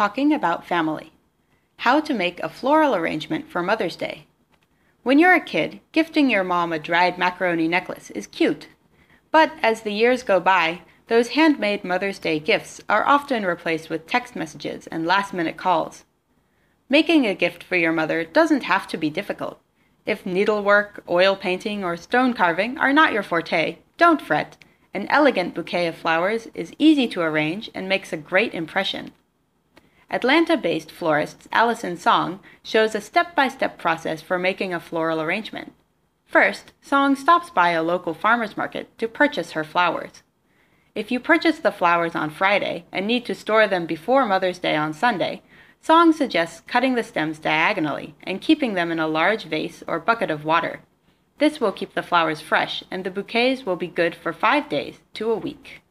talking about family. How to make a floral arrangement for Mother's Day. When you're a kid, gifting your mom a dried macaroni necklace is cute. But as the years go by, those handmade Mother's Day gifts are often replaced with text messages and last minute calls. Making a gift for your mother doesn't have to be difficult. If needlework, oil painting, or stone carving are not your forte, don't fret. An elegant bouquet of flowers is easy to arrange and makes a great impression. Atlanta based florist Allison Song shows a step by step process for making a floral arrangement. First, Song stops by a local farmer's market to purchase her flowers. If you purchase the flowers on Friday and need to store them before Mother's Day on Sunday, Song suggests cutting the stems diagonally and keeping them in a large vase or bucket of water. This will keep the flowers fresh and the bouquets will be good for five days to a week.